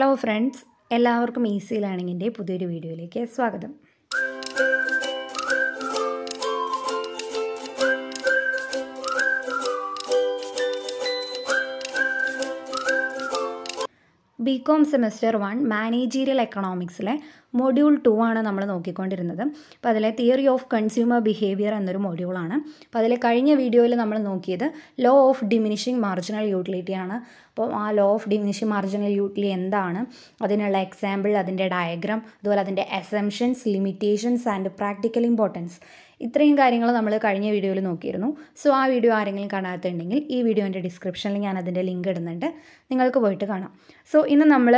Hello friends എല്ലാവർക്കും easy ലേണിങ്ങിൻ്റെ പുതിയൊരു വീഡിയോയിലേക്ക് സ്വാഗതം B com semester one managerial എക്കണോമിക്സിലെ മൊഡ്യൂൾ ടു ആണ് നമ്മൾ നോക്കിക്കൊണ്ടിരുന്നത് അപ്പോൾ അതിലെ തിയറി ഓഫ് കൺസ്യൂമർ ബിഹേവിയർ എന്നൊരു മൊഡ്യൂളാണ് അപ്പോൾ അതിലെ കഴിഞ്ഞ വീഡിയോയിൽ നമ്മൾ നോക്കിയത് law of diminishing marginal utility ആണ് അപ്പോൾ ആ law of diminishing marginal utility എന്താണ് അതിനുള്ള എക്സാമ്പിൾ അതിൻ്റെ ഡയഗ്രാം അതുപോലെ അതിൻ്റെ assumptions limitations and practical importance ഇത്രയും കാര്യങ്ങൾ നമ്മൾ കഴിഞ്ഞ വീഡിയോയിൽ നോക്കിയിരുന്നു സോ ആ വീഡിയോ ആരെങ്കിലും കാണാത്തുണ്ടെങ്കിൽ ഈ വീഡിയോൻ്റെ ഡിസ്ക്രിപ്ഷനിൽ ഞാൻ അതിൻ്റെ ലിങ്ക് ഇടുന്നുണ്ട് നിങ്ങൾക്ക് പോയിട്ട് കാണാം സോ ഇന്ന് നമ്മൾ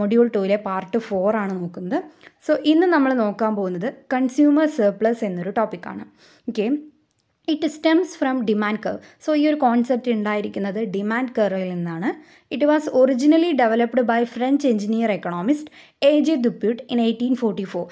മൊഡ്യൂൾ ടൂയിലെ പാർട്ട് ഫോർ ആണ് നോക്കുന്നത് സോ ഇന്ന് നമ്മൾ നോക്കാൻ പോകുന്നത് കൺസ്യൂമർ സർപ്ലസ് എന്നൊരു ടോപ്പിക്കാണ് okay it stems from demand curve so ഈ ഒരു കോൺസെപ്റ്റ് ഉണ്ടായിരിക്കുന്നത് ഡിമാൻഡ് കർവിൽ നിന്നാണ് it was originally developed by French engineer economist A J Dupuit in eighteen forty four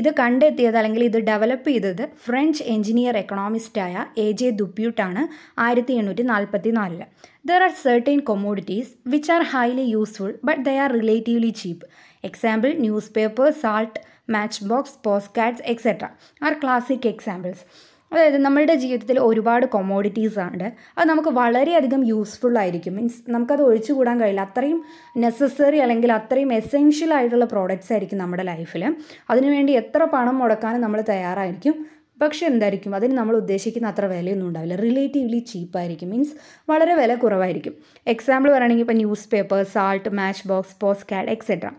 ഇത് കണ്ടെത്തിയത് അല്ലെങ്കിൽ ഇത് ഡെവലപ്പ് ചെയ്തത് ഫ്രഞ്ച് എഞ്ചിനീയർ എക്കണോമിസ്റ്റായ എ ജെ ദുപ്യൂട്ടാണ് ആയിരത്തി എണ്ണൂറ്റി നാൽപ്പത്തി നാലില് there are certain commodities which are highly useful but they are relatively cheap example newspaper salt matchbox post cards etcetera are classic examples അതായത് നമ്മളുടെ ജീവിതത്തിൽ ഒരുപാട് കൊമോഡിറ്റീസ് ഉണ്ട് അത് നമുക്ക് വളരെയധികം യൂസ്ഫുൾ ആയിരിക്കും മീൻസ് നമുക്കത് ഒഴിച്ചുകൂടാൻ കഴിയില്ല അത്രയും നെസസറി അല്ലെങ്കിൽ അത്രയും എസെൻഷ്യൽ ആയിട്ടുള്ള പ്രോഡക്റ്റ്സ് ആയിരിക്കും നമ്മുടെ ലൈഫിൽ അതിനുവേണ്ടി എത്ര പണം മുടക്കാനും നമ്മൾ തയ്യാറായിരിക്കും പക്ഷെ എന്തായിരിക്കും അതിന് നമ്മൾ ഉദ്ദേശിക്കുന്ന അത്ര വിലയൊന്നും ഉണ്ടാവില്ല റിലേറ്റീവ്ലി ചീപ്പായിരിക്കും മീൻസ് വളരെ വില കുറവായിരിക്കും എക്സാമ്പിൾ പറയുകയാണെങ്കിൽ ഇപ്പോൾ newspaper salt matchbox postcard etcetera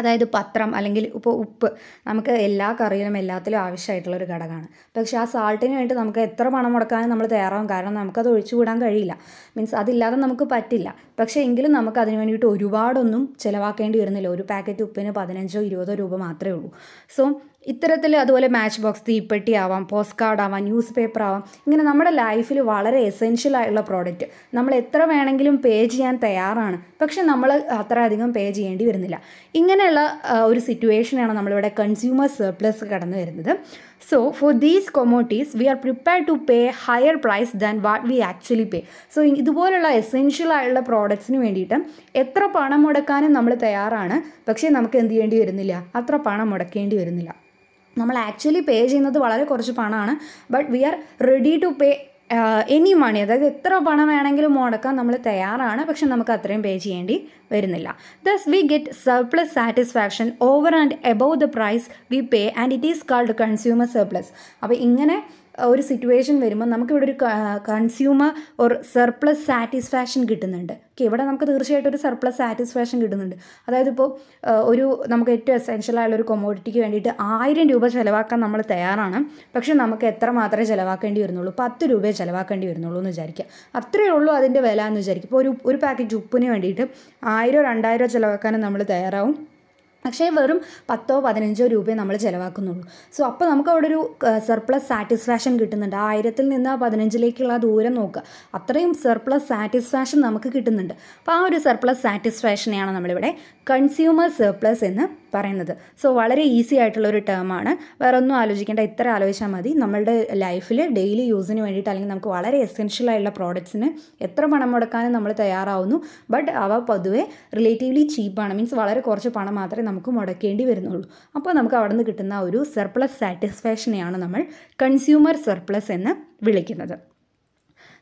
അതായത് പത്രം അല്ലെങ്കിൽ ഇപ്പോൾ ഉപ്പ് നമുക്ക് എല്ലാ കറിയിലും എല്ലാത്തിലും ആവശ്യമായിട്ടുള്ള ഒരു ഘടകമാണ് പക്ഷെ ആ സാൾട്ടിന് വേണ്ടി നമുക്ക് എത്ര പണം മുടക്കാനും നമ്മൾ തയ്യാറാവും കാരണം നമുക്കത് ഒഴിച്ചുകൂടാൻ കഴിയില്ല മീൻസ് അതില്ലാതെ നമുക്ക് പറ്റില്ല പക്ഷേ എങ്കിലും നമുക്ക് അതിന് വേണ്ടിയിട്ട് ഒരുപാടൊന്നും ചിലവാക്കേണ്ടി വരുന്നില്ല ഒരു പാക്കറ്റ് ഉപ്പിന് പതിനഞ്ചോ ഇരുപതോ രൂപ മാത്രമേ ഉള്ളൂ സോ ഇത്തരത്തിൽ അതുപോലെ മാച്ച് ബോക്സ് തീപ്പെട്ടി ആവാം പോസ്റ്റ് കാർഡ് ആവാം ന്യൂസ് പേപ്പർ ആവാം ഇങ്ങനെ നമ്മുടെ ലൈഫിൽ വളരെ എസെൻഷ്യൽ ആയിട്ടുള്ള പ്രോഡക്റ്റ് നമ്മൾ എത്ര വേണമെങ്കിലും പേ ചെയ്യാൻ തയ്യാറാണ് പക്ഷെ നമ്മൾ അത്ര അധികം പേ ചെയ്യേണ്ടി വരുന്നില്ല ഇങ്ങനെയുള്ള ഒരു സിറ്റുവേഷനാണ് നമ്മളിവിടെ കൺസ്യൂമർ സർപ്ലസ് കടന്നു വരുന്നത് so for these commodities we are prepare to pay higher price than what we actually pay so ഇതുപോലുള്ള എസെൻഷ്യൽ ആയിട്ടുള്ള പ്രോഡക്ട്സിന് വേണ്ടിയിട്ട് എത്ര പണം മുടക്കാനും നമ്മൾ തയ്യാറാണ് പക്ഷേ നമുക്ക് എന്ത് ചെയ്യേണ്ടി വരുന്നില്ല അത്ര പണം മുടക്കേണ്ടി വരുന്നില്ല നമ്മൾ ആക്ച്വലി പേ ചെയ്യുന്നത് വളരെ കുറച്ച് പണമാണ് but we are ready to pay any money അതായത് എത്ര പണം വേണമെങ്കിലും മുടക്കാൻ നമ്മൾ തയ്യാറാണ് പക്ഷെ നമുക്ക് അത്രയും പേ ചെയ്യേണ്ടി വരുന്നില്ല thus we get surplus satisfaction over and above the price we pay and it is called consumer surplus അപ്പോൾ ഇങ്ങനെ ഒരു സിറ്റുവേഷൻ വരുമ്പോൾ നമുക്കിവിടെ ഒരു കൺസ്യൂമർ ഒരു സർപ്ലസ് സാറ്റിസ്ഫാക്ഷൻ കിട്ടുന്നുണ്ട് ഓക്കെ ഇവിടെ നമുക്ക് തീർച്ചയായിട്ടും ഒരു സർപ്ലസ് സാറ്റിസ്ഫാക്ഷൻ കിട്ടുന്നുണ്ട് അതായത് ഇപ്പോൾ ഒരു നമുക്ക് ഏറ്റവും എസെൻഷ്യൽ ആയുള്ള ഒരു കൊമോഡിറ്റിക്ക് വേണ്ടിയിട്ട് ആയിരം രൂപ ചിലവാക്കാൻ നമ്മൾ തയ്യാറാണ് പക്ഷേ നമുക്ക് എത്ര മാത്രമേ ചിലവാക്കേണ്ടി വരുന്നുള്ളൂ പത്ത് രൂപയെ ചിലവാക്കേണ്ടി വരുന്നുള്ളൂ എന്ന് വിചാരിക്കുക അത്രയേ ഉള്ളൂ അതിൻ്റെ വില എന്ന് വിചാരിക്കും ഇപ്പോൾ ഒരു ഒരു പാക്കറ്റ് ഉപ്പിന് വേണ്ടിയിട്ട് ആയിരം രണ്ടായിരം ചിലവാക്കാനും നമ്മൾ തയ്യാറാവും പക്ഷേ വെറും പത്തോ പതിനഞ്ചോ രൂപയെ നമ്മൾ ചിലവാക്കുന്നുള്ളൂ സോ അപ്പോൾ നമുക്ക് അവിടെ ഒരു സർപ്ലസ് സാറ്റിസ്ഫാക്ഷൻ കിട്ടുന്നുണ്ട് ആ ആയിരത്തിൽ നിന്ന് ആ പതിനഞ്ചിലേക്കുള്ള ദൂരം നോക്കുക അത്രയും സർപ്ലസ് സാറ്റിസ്ഫാക്ഷൻ നമുക്ക് കിട്ടുന്നുണ്ട് അപ്പോൾ ആ ഒരു സർപ്ലസ് സാറ്റിസ്ഫാക്ഷനെയാണ് നമ്മളിവിടെ കൺസ്യൂമർ സർപ്ലസ് എന്ന് പറയുന്നത് സോ വളരെ ഈസി ആയിട്ടുള്ള ഒരു ടേമാണ് വേറെ ഒന്നും ആലോചിക്കേണ്ട ഇത്ര ആലോചിച്ചാൽ മതി നമ്മളുടെ ലൈഫിൽ ഡെയിലി യൂസിന് വേണ്ടിയിട്ട് അല്ലെങ്കിൽ നമുക്ക് വളരെ എസെൻഷ്യൽ ആയിട്ടുള്ള പ്രോഡക്ട്സിന് എത്ര പണം മുടക്കാനും നമ്മൾ തയ്യാറാവുന്നു ബട്ട് അവ പൊതുവെ റിലേറ്റീവ്ലി ചീപ്പാണ് മീൻസ് വളരെ കുറച്ച് പണം മാത്രമേ നമുക്ക് മുടക്കേണ്ടി വരുന്നുള്ളൂ അപ്പോൾ നമുക്ക് അവിടെ നിന്ന് കിട്ടുന്ന ഒരു സർപ്ലസ് സാറ്റിസ്ഫാക്ഷനെയാണ് നമ്മൾ കൺസ്യൂമർ സർപ്ലസ് എന്ന് വിളിക്കുന്നത്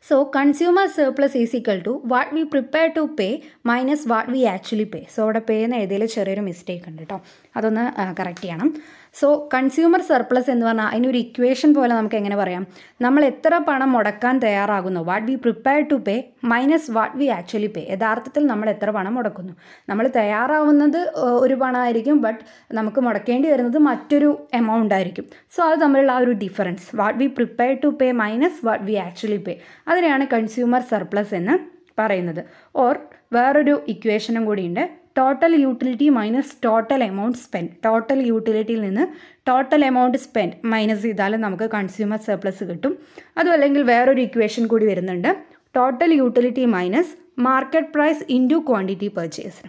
So consumer surplus is equal to what we prepare to pay minus what we actually pay. So അവിടെ പേ എന്ന് എഴുതിയിൽ ചെറിയൊരു mistake. ഉണ്ട് കേട്ടോ അതൊന്ന് കറക്റ്റ് ചെയ്യണം സോ കൺസ്യൂമർ സർപ്ലസ് എന്ന് പറഞ്ഞാൽ അതിനൊരു ഇക്വേഷൻ പോലെ നമുക്ക് എങ്ങനെ പറയാം നമ്മൾ എത്ര പണം മുടക്കാൻ തയ്യാറാകുന്നു what we prepare to pay minus what we actually pay യഥാർത്ഥത്തിൽ നമ്മൾ എത്ര പണം മുടക്കുന്നു നമ്മൾ തയ്യാറാവുന്നത് ഒരു പണമായിരിക്കും ബട്ട് നമുക്ക് മുടക്കേണ്ടി വരുന്നത് മറ്റൊരു എമൗണ്ട് ആയിരിക്കും സോ അത് തമ്മിലുള്ള ആ ഒരു difference what we prepare to pay minus what we actually pay അതിനെയാണ് കൺസ്യൂമർ സർപ്ലസ് എന്ന് പറയുന്നത് ഓർ വേറൊരു ഇക്വേഷനും കൂടിയുണ്ട് total utility minus total amount spend ടോട്ടൽ യൂട്ടിലിറ്റിയിൽ നിന്ന് ടോട്ടൽ എമൗണ്ട് സ്പെൻഡ് മൈനസ് ചെയ്താൽ നമുക്ക് കൺസ്യൂമർ സർപ്ലസ് കിട്ടും അതും അല്ലെങ്കിൽ വേറൊരു ഇക്വേഷൻ കൂടി വരുന്നുണ്ട് total utility minus market price into quantity purchase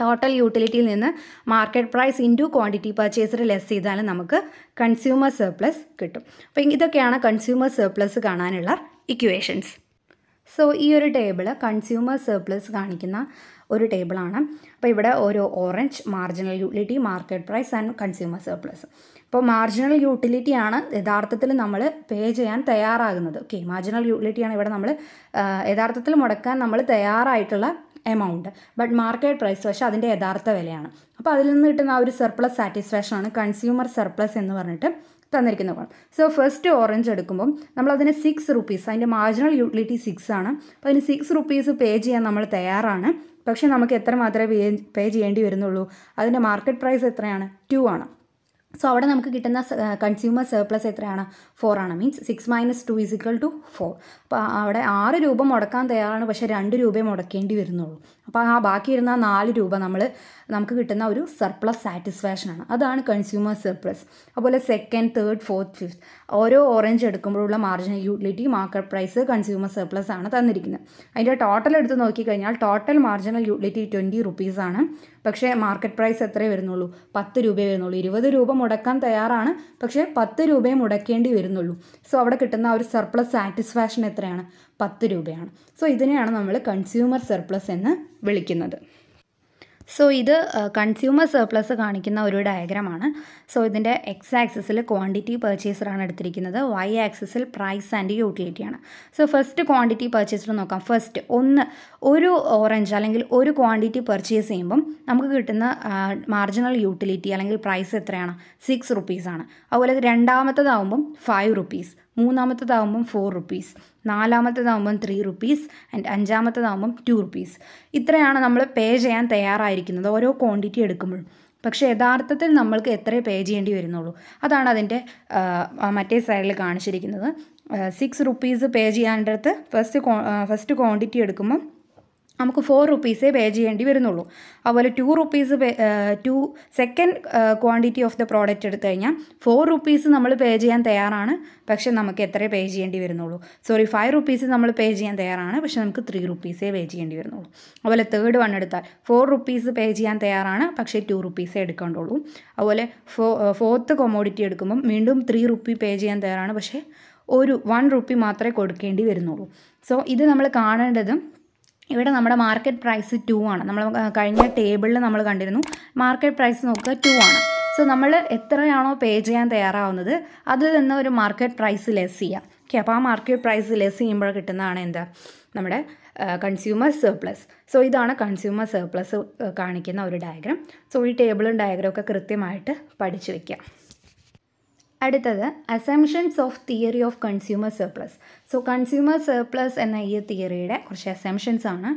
total യൂട്ടിലിറ്റിയിൽ നിന്ന് market price into quantity purchase less ചെയ്താൽ നമുക്ക് കൺസ്യൂമർ സർപ്ലസ് കിട്ടും അപ്പോൾ ഇതൊക്കെയാണ് കൺസ്യൂമർ സർപ്ലസ് കാണാനുള്ള ഇക്വേഷൻസ് സോ ഈ ഒരു ടേബിൾ കൺസ്യൂമർ സർപ്ലസ് കാണിക്കുന്ന ഒരു ടേബിളാണ് അപ്പോൾ ഇവിടെ ഒരു orange marginal utility market price and consumer surplus അപ്പോൾ മാർജിനൽ യൂട്ടിലിറ്റിയാണ് യഥാർത്ഥത്തിൽ നമ്മൾ പേ ചെയ്യാൻ തയ്യാറാകുന്നത് ഓക്കെ മാർജിനൽ യൂട്ടിലിറ്റിയാണ് ഇവിടെ നമ്മൾ യഥാർത്ഥത്തിൽ മുടക്കാൻ നമ്മൾ തയ്യാറായിട്ടുള്ള എമൗണ്ട് ബട്ട് മാർക്കറ്റ് പ്രൈസ് പക്ഷേ അതിൻ്റെ യഥാർത്ഥ വിലയാണ് അപ്പോൾ അതിൽ നിന്ന് കിട്ടുന്ന ആ ഒരു സർപ്ലസ് സാറ്റിസ്ഫാക്ഷനാണ് കൺസ്യൂമർ സർപ്ലസ് എന്ന് പറഞ്ഞിട്ട് തന്നിരിക്കുന്ന കോളം സോ ഫസ്റ്റ് ഓറഞ്ച് എടുക്കുമ്പം നമ്മളതിന് സിക്സ് റുപ്പീസ് അതിൻ്റെ മാർജിനൽ യൂട്ടിലിറ്റി സിക്സ് ആണ് അപ്പോൾ അതിന് സിക്സ് റുപ്പീസ് പേ ചെയ്യാൻ നമ്മൾ തയ്യാറാണ് പക്ഷേ നമുക്ക് എത്ര മാത്രമേ പേ ചെയ്യേണ്ടി വരുന്നുള്ളൂ അതിൻ്റെ മാർക്കറ്റ് പ്രൈസ് എത്രയാണ് ടു ആണ് സോ അവിടെ നമുക്ക് കിട്ടുന്ന കൺസ്യൂമർ സർപ്ലസ് എത്രയാണ് ഫോർ ആണ് means six minus two is equal to four അപ്പോൾ അവിടെ ആറ് രൂപ മുടക്കാൻ തയ്യാറാണ് പക്ഷേ രണ്ട് രൂപയും മുടക്കേണ്ടി വരുന്നുള്ളൂ അപ്പോൾ ആ ബാക്കി വരുന്ന നാല് രൂപ നമ്മൾ നമുക്ക് കിട്ടുന്ന ഒരു സർപ്ലസ് സാറ്റിസ്ഫാക്ഷനാണ് അതാണ് കൺസ്യൂമർ സർപ്ലസ് അതുപോലെ സെക്കൻഡ് തേർഡ് ഫോർത്ത് ഫിഫ്ത്ത് ഓരോ ഓറഞ്ച് എടുക്കുമ്പോഴുള്ള margin utility market price consumer surplus ആണ് തന്നിരിക്കുന്നത് അതിൻ്റെ ടോട്ടൽ എടുത്ത് നോക്കിക്കഴിഞ്ഞാൽ ടോട്ടൽ മാർജിനൽ യൂട്ടിലിറ്റി ട്വൻറ്റി റുപ്പീസാണ് പക്ഷേ മാർക്കറ്റ് പ്രൈസ് എത്രയേ വരുന്നുള്ളൂ പത്ത് രൂപയേ വരുന്നുള്ളൂ ഇരുപത് രൂപ മുടക്കാൻ തയ്യാറാണ് പക്ഷേ പത്ത് രൂപയും മുടക്കേണ്ടി വരുന്നുള്ളൂ സോ അവിടെ കിട്ടുന്ന ഒരു സർപ്ലസ് സാറ്റിസ്ഫാക്ഷൻ എത്രയാണ് പത്ത് രൂപയാണ് സോ ഇതിനെയാണ് നമ്മൾ കൺസ്യൂമർ സർപ്ലസ് എന്ന് വിളിക്കുന്നത് സോ ഇത് കൺസ്യൂമർ uh, സർപ്ലസ് കാണിക്കുന്ന ഒരു ഡയഗ്രാമാണ് സോ ഇതിൻ്റെ എക്സ് ആക്സിസിൽ ക്വാണ്ടിറ്റി പെർച്ചേസറാണ് എടുത്തിരിക്കുന്നത് വൈ ആക്സിസിൽ പ്രൈസ് ആൻഡ് യൂട്ടിലിറ്റിയാണ് സോ ഫസ്റ്റ് ക്വാണ്ടിറ്റി പെർച്ചേസർ നോക്കാം ഫസ്റ്റ് ഒന്ന് ഒരു ഓറഞ്ച് അല്ലെങ്കിൽ ഒരു ക്വാണ്ടിറ്റി പെർച്ചേസ് ചെയ്യുമ്പം നമുക്ക് കിട്ടുന്ന മാർജിനൽ uh, യൂട്ടിലിറ്റി അല്ലെങ്കിൽ പ്രൈസ് എത്രയാണ് സിക്സ് റുപ്പീസാണ് അതുപോലെ രണ്ടാമത്തതാവുമ്പം ഫൈവ് റുപ്പീസ് മൂന്നാമത്തതാകുമ്പം ഫോർ റുപ്പീസ് നാലാമത്തതാകുമ്പം ത്രീ റുപ്പീസ് ആൻഡ് അഞ്ചാമത്തതാകുമ്പം ടു റുപ്പീസ് ഇത്രയാണ് നമ്മൾ പേ ചെയ്യാൻ തയ്യാറായിരിക്കുന്നത് ഓരോ ക്വാണ്ടിറ്റി എടുക്കുമ്പോഴും പക്ഷേ യഥാർത്ഥത്തിൽ നമ്മൾക്ക് എത്രേ പേ ചെയ്യേണ്ടി വരുന്നുള്ളൂ അതാണ് അതിൻ്റെ മറ്റേ സൈഡിൽ കാണിച്ചിരിക്കുന്നത് സിക്സ് റുപ്പീസ് പേ ചെയ്യേണ്ടടുത്ത് ഫസ്റ്റ് ഫസ്റ്റ് ക്വാണ്ടിറ്റി എടുക്കുമ്പം നമുക്ക് ഫോർ റുപ്പീസേ പേ ചെയ്യേണ്ടി വരുന്നുള്ളൂ അതുപോലെ two rupees pay to second quantity of the product എടുത്തു കഴിഞ്ഞാൽ ഫോർ റുപ്പീസ് നമ്മൾ പേ ചെയ്യാൻ തയ്യാറാണ് പക്ഷെ നമുക്ക് എത്രേ പേ ചെയ്യേണ്ടി വരുന്നുള്ളൂ സോറി ഫൈവ് റുപ്പീസ് നമ്മൾ പേ ചെയ്യാൻ തയ്യാറാണ് പക്ഷെ നമുക്ക് ത്രീ റുപ്പീസേ പേ ചെയ്യേണ്ടി വരുന്നുള്ളൂ അതുപോലെ തേർഡ് വൺ എടുത്താൽ ഫോർ റുപ്പീസ് പേ ചെയ്യാൻ തയ്യാറാണ് പക്ഷേ ടു റുപ്പീസേ എടുക്കേണ്ടുള്ളൂ അതുപോലെ ഫോ ഫോർത്ത് കൊമോഡിറ്റി എടുക്കുമ്പം വീണ്ടും ത്രീ റുപ്പി പേ ചെയ്യാൻ തയ്യാറാണ് പക്ഷേ ഒരു വൺ റുപ്പി മാത്രമേ കൊടുക്കേണ്ടി വരുന്നുള്ളൂ സോ ഇത് നമ്മൾ കാണേണ്ടതും ഇവിടെ നമ്മുടെ മാർക്കറ്റ് പ്രൈസ് ടു ആണ് നമ്മൾ കഴിഞ്ഞ ടേബിളിൽ നമ്മൾ കണ്ടിരുന്നു മാർക്കറ്റ് പ്രൈസ് നോക്കുക ടു ആണ് സോ നമ്മൾ എത്രയാണോ പേ ചെയ്യാൻ തയ്യാറാവുന്നത് അതിൽ നിന്ന് ഒരു മാർക്കറ്റ് പ്രൈസ് ലെസ് ചെയ്യാം ഓക്കെ അപ്പോൾ ആ മാർക്കറ്റ് പ്രൈസ് ലെസ് ചെയ്യുമ്പോൾ കിട്ടുന്നതാണ് എന്താ നമ്മുടെ കൺസ്യൂമർ സർപ്ലസ് സോ ഇതാണ് കൺസ്യൂമർ സർപ്ലസ് കാണിക്കുന്ന ഒരു ഡയഗ്രാം സോ ഈ ടേബിളും ഡയഗ്രാമൊക്കെ കൃത്യമായിട്ട് പഠിച്ചു വയ്ക്കാം അടുത്തത് assumptions of theory of consumer surplus so consumer surplus എന്ന ഈ തിയറിയുടെ കുറച്ച് അസംഷൻസ് ആണ്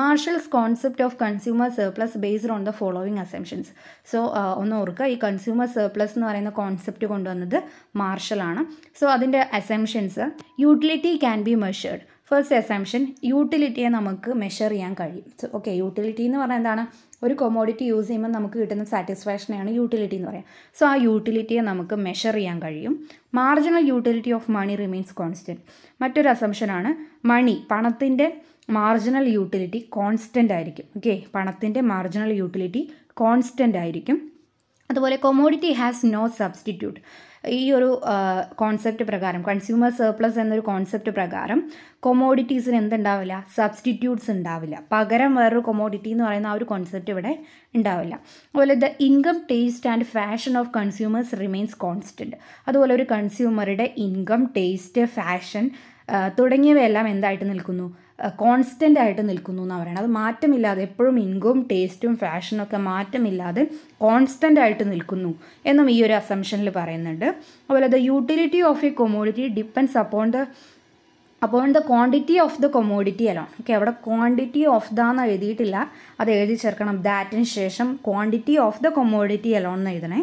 Marshall's concept of consumer surplus based on the following assumptions so ഒന്ന് ഓർക്കുക ഈ കൺസ്യൂമർ സർപ്ലസ് എന്ന് പറയുന്ന കോൺസെപ്റ്റ് കൊണ്ടുവന്നത് മാർഷലാണ് സോ അതിൻ്റെ assumptions utility can be measured first assumption യൂട്ടിലിറ്റിയെ നമുക്ക് മെഷർ ചെയ്യാൻ കഴിയും ഓക്കെ യൂട്ടിലിറ്റി എന്ന് പറഞ്ഞാൽ എന്താണ് ഒരു കൊമോഡിറ്റി യൂസ് ചെയ്യുമ്പോൾ നമുക്ക് കിട്ടുന്ന സാറ്റിസ്ഫാക്ഷനെയാണ് യൂട്ടിലിറ്റി എന്ന് പറയുക സോ ആ യൂട്ടിലിറ്റിയെ നമുക്ക് മെഷർ ചെയ്യാൻ കഴിയും marginal utility of money remains constant മറ്റൊരു അസംഷനാണ് മണി പണത്തിൻ്റെ മാർജിനൽ യൂട്ടിലിറ്റി കോൺസ്റ്റൻ്റ് ആയിരിക്കും ഓക്കെ പണത്തിൻ്റെ മാർജിനൽ യൂട്ടിലിറ്റി കോൺസ്റ്റൻ്റ് ആയിരിക്കും അതുപോലെ കൊമോഡിറ്റി ഹാസ് നോ സബ്സ്റ്റിറ്റ്യൂട്ട് ഈ ഒരു കോൺസെപ്റ്റ് പ്രകാരം കൺസ്യൂമർ സർപ്ലസ് എന്നൊരു കോൺസെപ്റ്റ് പ്രകാരം കൊമോഡിറ്റീസിന് എന്തുണ്ടാവില്ല സബ്സ്റ്റിറ്റ്യൂട്ട്സ് ഉണ്ടാവില്ല പകരം വേറൊരു കൊമോഡിറ്റി എന്ന് പറയുന്ന ആ ഒരു കോൺസെപ്റ്റ് ഇവിടെ ഉണ്ടാവില്ല അതുപോലെ the income taste and fashion of consumers remains constant അതുപോലെ ഒരു കൺസ്യൂമറുടെ ഇൻകം ടേസ്റ്റ് ഫാഷൻ തുടങ്ങിയവയെല്ലാം എന്തായിട്ട് നിൽക്കുന്നു കോൺസ്റ്റൻ്റ് ആയിട്ട് നിൽക്കുന്നു എന്ന് പറയുന്നത് അത് മാറ്റമില്ലാതെ എപ്പോഴും ഇൻകും ടേസ്റ്റും ഫാഷനും ഒക്കെ മാറ്റമില്ലാതെ കോൺസ്റ്റൻ്റ് ആയിട്ട് നിൽക്കുന്നു എന്നും ഈ ഒരു അസംഷനിൽ പറയുന്നുണ്ട് അതുപോലെ the utility of a commodity depends upon the അപ്പോൾ the quantity of the commodity alone okay അവിടെ ക്വാണ്ടിറ്റി ഓഫ് ദ എന്ന് എഴുതിയിട്ടില്ല അത് എഴുതി ചേർക്കണം ദാറ്റിന് ശേഷം quantity of the commodity alone എന്ന് എഴുതണേ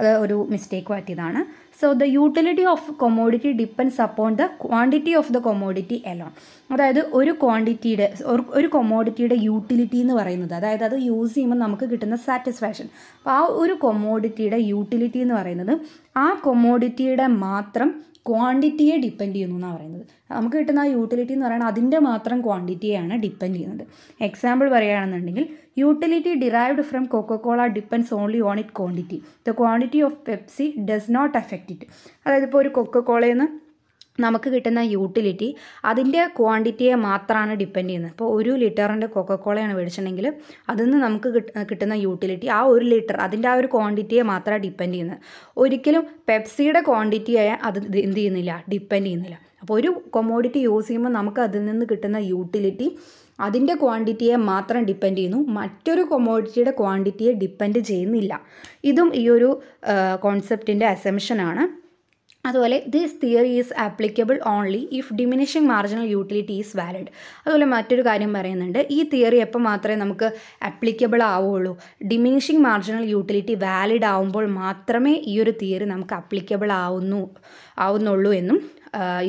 അത് ഒരു മിസ്റ്റേക്ക് പറ്റിയതാണ് so the utility of commodity depends upon the quantity of the commodity alone അതായത് ഒരു ക്വാണ്ടിറ്റിയുടെ ഒരു കൊമോഡിറ്റിയുടെ യൂട്ടിലിറ്റി എന്ന് പറയുന്നത് അതായത് അത് യൂസ് ചെയ്യുമ്പോൾ നമുക്ക് കിട്ടുന്ന സാറ്റിസ്ഫാക്ഷൻ അപ്പോൾ ആ ഒരു കൊമോഡിറ്റിയുടെ യൂട്ടിലിറ്റി എന്ന് പറയുന്നത് ആ കൊമോഡിറ്റിയുടെ മാത്രം ക്വാണ്ടിറ്റിയെ ഡിപ്പെൻഡ് ചെയ്യുന്നു എന്നാണ് പറയുന്നത് നമുക്ക് കിട്ടുന്ന ആ യൂട്ടിലിറ്റി എന്ന് പറയുന്നത് അതിൻ്റെ മാത്രം ക്വാണ്ടിറ്റിയാണ് ഡിപ്പെൻഡ് ചെയ്യുന്നത് എക്സാമ്പിൾ പറയുകയാണെന്നുണ്ടെങ്കിൽ utility derived from Coca Cola depends only on it quantity the quantity of Pepsi does not affect it അതായത് ഇപ്പോൾ ഒരു കൊക്കോകോളയിൽ നിന്ന് നമുക്ക് കിട്ടുന്ന യൂട്ടിലിറ്റി അതിൻ്റെ ക്വാണ്ടിറ്റിയെ മാത്രമാണ് ഡിപ്പെൻഡ് ചെയ്യുന്നത് ഇപ്പോൾ ഒരു ലിറ്ററിൻ്റെ കൊക്കക്കോളയാണ് മേടിച്ചിട്ടുണ്ടെങ്കിൽ അതിൽ നിന്ന് നമുക്ക് കിട്ടുന്ന യൂട്ടിലിറ്റി ആ ഒരു ലിറ്റർ അതിൻ്റെ ആ ഒരു ക്വാണ്ടിറ്റിയെ മാത്രമാണ് ഡിപ്പെൻഡ് ചെയ്യുന്നത് ഒരിക്കലും പെപ്സിയുടെ ക്വാണ്ടിറ്റിയായ അത് എന്ത് ചെയ്യുന്നില്ല ഡിപ്പെൻഡ് ചെയ്യുന്നില്ല അപ്പോൾ ഒരു കൊമോഡിറ്റി യൂസ് ചെയ്യുമ്പോൾ നമുക്ക് അതിൽ നിന്ന് കിട്ടുന്ന യൂട്ടിലിറ്റി അതിൻ്റെ ക്വാണ്ടിറ്റിയെ മാത്രം ഡിപ്പെൻഡ് ചെയ്യുന്നു മറ്റൊരു കൊമോഡിറ്റിയുടെ ക്വാണ്ടിറ്റിയെ ഡിപ്പെൻഡ് ചെയ്യുന്നില്ല ഇതും ഈ ഒരു കോൺസെപ്റ്റിൻ്റെ അസംഷനാണ് അതുപോലെ this theory is applicable only if diminishing marginal utility is valid അതുപോലെ മറ്റൊരു കാര്യം പറയുന്നുണ്ട് ഈ തിയറി എപ്പോൾ മാത്രമേ നമുക്ക് ആപ്ലിക്കബിൾ ആവുകയുള്ളൂ ഡിമിനിഷിംഗ് മാർജിനൽ യൂട്ടിലിറ്റി വാലിഡ് ആവുമ്പോൾ മാത്രമേ ഈ ഒരു തിയറി നമുക്ക് ആപ്ലിക്കബിൾ ആവുന്നു ആവുന്നുള്ളൂ എന്നും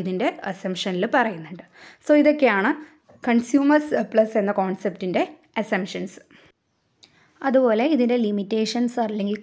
ഇതിൻ്റെ അസംഷനിൽ പറയുന്നുണ്ട് സോ ഇതൊക്കെയാണ് കൺസ്യൂമേഴ്സ് പ്ലസ് എന്ന കോൺസെപ്റ്റിൻ്റെ അസംഷൻസ് അതുപോലെ ഇതിൻ്റെ ലിമിറ്റേഷൻസ് അല്ലെങ്കിൽ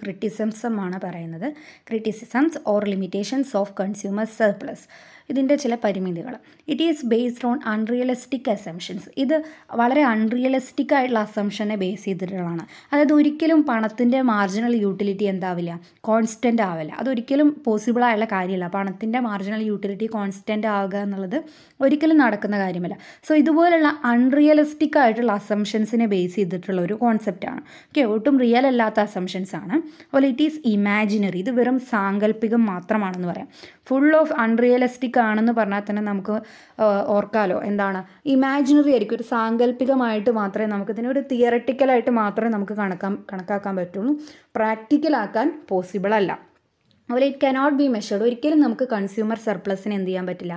ആണ് പറയുന്നത് criticisms or limitations of consumer surplus ഇതിൻ്റെ ചില പരിമിതികൾ it is based on unrealistic assumptions ഇത് വളരെ അൺറിയലിസ്റ്റിക് ആയിട്ടുള്ള അസംഷനെ ബേസ് ചെയ്തിട്ടുള്ളതാണ് അതായത് ഒരിക്കലും പണത്തിൻ്റെ മാർജിനൽ യൂട്ടിലിറ്റി എന്താവില്ല കോൺസ്റ്റൻ്റ് ആവില്ല അതൊരിക്കലും പോസിബിൾ ആയുള്ള കാര്യമല്ല പണത്തിൻ്റെ മാർജിനൽ യൂട്ടിലിറ്റി കോൺസ്റ്റൻ്റ് ആവുക എന്നുള്ളത് ഒരിക്കലും നടക്കുന്ന കാര്യമല്ല സോ ഇതുപോലുള്ള അൺറിയലിസ്റ്റിക് ആയിട്ടുള്ള അസംഷൻസിനെ ബേസ് ചെയ്തിട്ടുള്ള ഒരു കോൺസെപ്റ്റാണ് ഓക്കെ ഒട്ടും റിയൽ അല്ലാത്ത അസംഷൻസ് ആണ് അതുപോലെ ഇറ്റ് ഈസ് ഇമാജിനറി ഇത് വെറും സാങ്കല്പികം മാത്രമാണെന്ന് പറയാം ഫുൾ ഓഫ് അൺറിയലിസ്റ്റിക് ആണെന്ന് പറഞ്ഞാൽ തന്നെ നമുക്ക് ഓർക്കാലോ എന്താണ് ഇമാജിനറി ആയിരിക്കും ഒരു സാങ്കല്പികമായിട്ട് മാത്രമേ നമുക്ക് ഇതിനെ ഒരു തിയററ്റിക്കലായിട്ട് മാത്രമേ നമുക്ക് കണക്കാം കണക്കാക്കാൻ പറ്റുള്ളൂ പ്രാക്ടിക്കലാക്കാൻ പോസിബിൾ അല്ല അതുപോലെ ഇറ്റ് കനോട്ട് ബി മെഷേർഡ് ഒരിക്കലും നമുക്ക് കൺസ്യൂമർ സർപ്ലസിനെ എന്ത് ചെയ്യാൻ പറ്റില്ല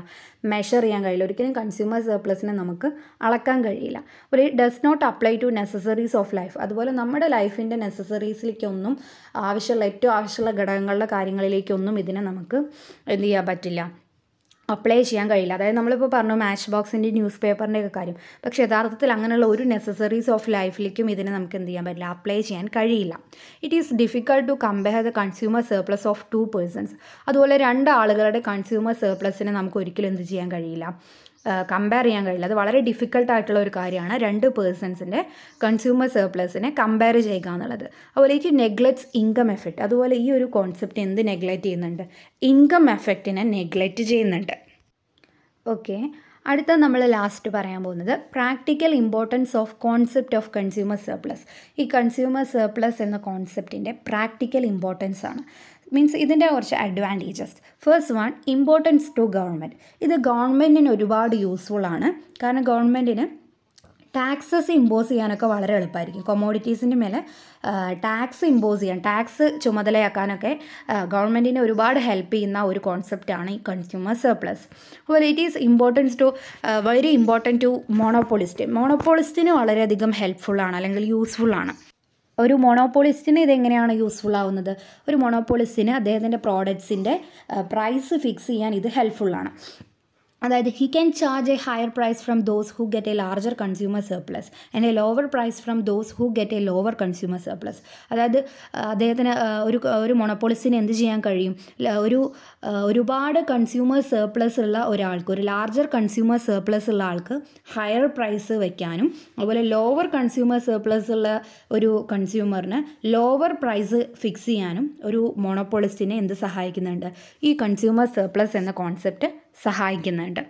മെഷർ ചെയ്യാൻ കഴിയില്ല ഒരിക്കലും കൺസ്യൂമർ സർപ്ലസിനെ നമുക്ക് അളക്കാൻ കഴിയില്ല it does not apply to necessaries of life അതുപോലെ നമ്മുടെ ലൈഫിൻ്റെ നെസസറീസിലേക്കൊന്നും ആവശ്യമുള്ള ഏറ്റവും ആവശ്യമുള്ള ഘടകങ്ങളുടെ കാര്യങ്ങളിലേക്കൊന്നും ഇതിനെ നമുക്ക് എന്ത് ചെയ്യാൻ പറ്റില്ല അപ്ലൈ ചെയ്യാൻ കഴിയില്ല അതായത് നമ്മളിപ്പോൾ പറഞ്ഞു മാച്ച് ബോക്സിൻ്റെ ന്യൂസ് പേപ്പറിൻ്റെയൊക്കെ കാര്യം പക്ഷേ യഥാർത്ഥത്തിൽ അങ്ങനെയുള്ള ഒരു നെസസറീസ് ഓഫ് ലൈഫിലേക്കും ഇതിനെ നമുക്ക് എന്ത് ചെയ്യാൻ പറ്റില്ല അപ്ലൈ ചെയ്യാൻ കഴിയില്ല it is difficult to compare the consumer surplus of two persons അതുപോലെ രണ്ട് ആളുകളുടെ കൺസ്യൂമർ സർപ്ലസിനെ നമുക്ക് ഒരിക്കലും എന്ത് ചെയ്യാൻ കഴിയില്ല കമ്പയർ ചെയ്യാൻ കഴിയില്ല അത് വളരെ ഡിഫിക്കൽട്ടായിട്ടുള്ള ഒരു കാര്യമാണ് രണ്ട് പേഴ്സൺസിൻ്റെ കൺസ്യൂമർ സർപ്ലസിനെ കമ്പയർ ചെയ്യുക എന്നുള്ളത് അതുപോലെ ഈ നെഗ്ലറ്റ്സ് ഇൻകം എഫക്റ്റ് അതുപോലെ ഈ ഒരു കോൺസെപ്റ്റ് എന്ത് നെഗ്ലക്റ്റ് ചെയ്യുന്നുണ്ട് ഇൻകം എഫക്റ്റിനെ നെഗ്ലക്റ്റ് ചെയ്യുന്നുണ്ട് ഓക്കെ അടുത്ത നമ്മൾ ലാസ്റ്റ് പറയാൻ പോകുന്നത് practical importance of concept of consumer surplus ഈ കൺസ്യൂമർ സർപ്ലസ് എന്ന കോൺസെപ്റ്റിൻ്റെ പ്രാക്ടിക്കൽ ഇമ്പോർട്ടൻസ് ആണ് മീൻസ് ഇതിൻ്റെ കുറച്ച് advantages first one importance to government ഇത് ഗവൺമെൻറ്റിന് ഒരുപാട് യൂസ്ഫുൾ ആണ് കാരണം ഗവൺമെൻറ്റിന് ടാക്സസ് ഇമ്പോസ് ചെയ്യാനൊക്കെ വളരെ എളുപ്പമായിരിക്കും കൊമോഡിറ്റീസിൻ്റെ മേലെ ടാക്സ് ഇമ്പോസ് ചെയ്യാൻ ടാക്സ് ചുമതലയാക്കാനൊക്കെ ഗവൺമെൻറ്റിനെ ഒരുപാട് ഹെൽപ്പ് ചെയ്യുന്ന ഒരു കോൺസെപ്റ്റാണ് ഈ കൺസ്യൂമർ സർപ്ലസ് അതുപോലെ it is importance to very important to monopolist മോണോപോളിസ്റ്റിന് വളരെയധികം ഹെൽപ്ഫുള്ളാണ് അല്ലെങ്കിൽ യൂസ്ഫുള്ളാണ് ഒരു മൊണോപോളിസ്റ്റിന് ഇതെങ്ങനെയാണ് യൂസ്ഫുൾ ആവുന്നത് ഒരു മൊണോപോളിസ്റ്റിന് അദ്ദേഹത്തിൻ്റെ പ്രോഡക്ട്സിൻ്റെ പ്രൈസ് ഫിക്സ് ചെയ്യാൻ ഇത് ഹെൽപ്ഫുള്ളാണ് അതായത് he can charge a higher price from those who get a larger consumer surplus and a lower price from those who get a lower consumer surplus അതായത് അദ്ദേഹത്തിന് ഒരു ഒരു മൊണപ്പോളിസിന് എന്ത് ചെയ്യാൻ കഴിയും ഒരു ഒരുപാട് കൺസ്യൂമർ സർപ്ലസ് ഉള്ള ഒരാൾക്ക് ഒരു ലാർജർ കൺസ്യൂമർ സർപ്ലസ് ഉള്ള ആൾക്ക് ഹയർ പ്രൈസ് വയ്ക്കാനും അതുപോലെ ലോവർ കൺസ്യൂമർ സർപ്ലസ് ഉള്ള ഒരു കൺസ്യൂമറിന് ലോവർ പ്രൈസ് ഫിക്സ് ചെയ്യാനും ഒരു മൊണപ്പോളിസ്റ്റിനെ എന്ത് സഹായിക്കുന്നുണ്ട് ഈ കൺസ്യൂമർ സർപ്ലസ് എന്ന കോൺസെപ്റ്റ് സഹായിക്കുന്നുണ്ട്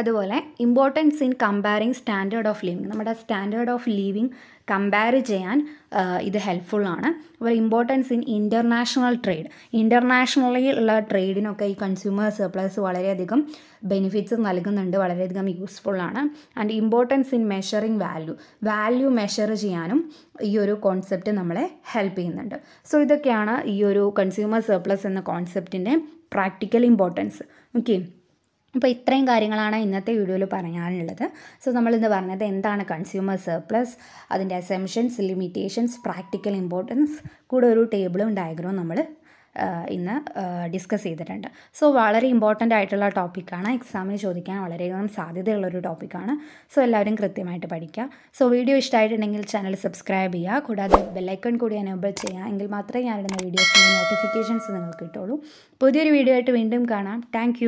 അതുപോലെ importance in comparing standard of living നമ്മുടെ സ്റ്റാൻഡേർഡ് ഓഫ് ലിവിങ് കമ്പയർ ചെയ്യാൻ ഇത് ഹെൽപ്ഫുള്ളാണ് അതുപോലെ importance in international trade internationally ഉള്ള ട്രേഡിനൊക്കെ ഈ കൺസ്യൂമർ സർപ്ലസ് വളരെയധികം ബെനിഫിറ്റ്സ് നൽകുന്നുണ്ട് വളരെയധികം യൂസ്ഫുള്ളാണ് and importance in measuring value value measure ചെയ്യാനും ഈ ഒരു കോൺസെപ്റ്റ് നമ്മളെ ഹെൽപ്പ് ചെയ്യുന്നുണ്ട് സോ ഇതൊക്കെയാണ് ഈ ഒരു കൺസ്യൂമർ സർപ്ലസ് എന്ന കോൺസെപ്റ്റിൻ്റെ പ്രാക്ടിക്കൽ ഇമ്പോർട്ടൻസ് ഓക്കെ അപ്പോൾ ഇത്രയും കാര്യങ്ങളാണ് ഇന്നത്തെ വീഡിയോയിൽ പറയാനുള്ളത് സോ നമ്മളിന്ന് പറഞ്ഞത് എന്താണ് കൺസ്യൂമർ സർപ്ലസ് അതിൻ്റെ അസംഷൻസ് ലിമിറ്റേഷൻസ് പ്രാക്ടിക്കൽ ഇമ്പോർട്ടൻസ് കൂടെ ഒരു ടേബിളും ഡയഗ്രവും നമ്മൾ ഇന്ന് ഡിസ്കസ് ചെയ്തിട്ടുണ്ട് സോ വളരെ ഇമ്പോർട്ടൻ്റ് ആയിട്ടുള്ള ടോപ്പിക്കാണ് എക്സാമിന് ചോദിക്കാൻ വളരെയധികം സാധ്യതയുള്ളൊരു ടോപ്പിക്കാണ് സോ എല്ലാവരും കൃത്യമായിട്ട് പഠിക്കുക സോ വീഡിയോ ഇഷ്ടമായിട്ടുണ്ടെങ്കിൽ ചാനൽ സബ്സ്ക്രൈബ് ചെയ്യുക കൂടാതെ ബെല്ലൈക്കൺ കൂടി എനേബിൾ ചെയ്യുക എങ്കിൽ മാത്രമേ ഞാനിടുന്ന വീഡിയോസിൻ്റെ നോട്ടിഫിക്കേഷൻസ് നിങ്ങൾക്ക് കിട്ടുള്ളൂ പുതിയൊരു വീഡിയോ ആയിട്ട് വീണ്ടും കാണാം താങ്ക്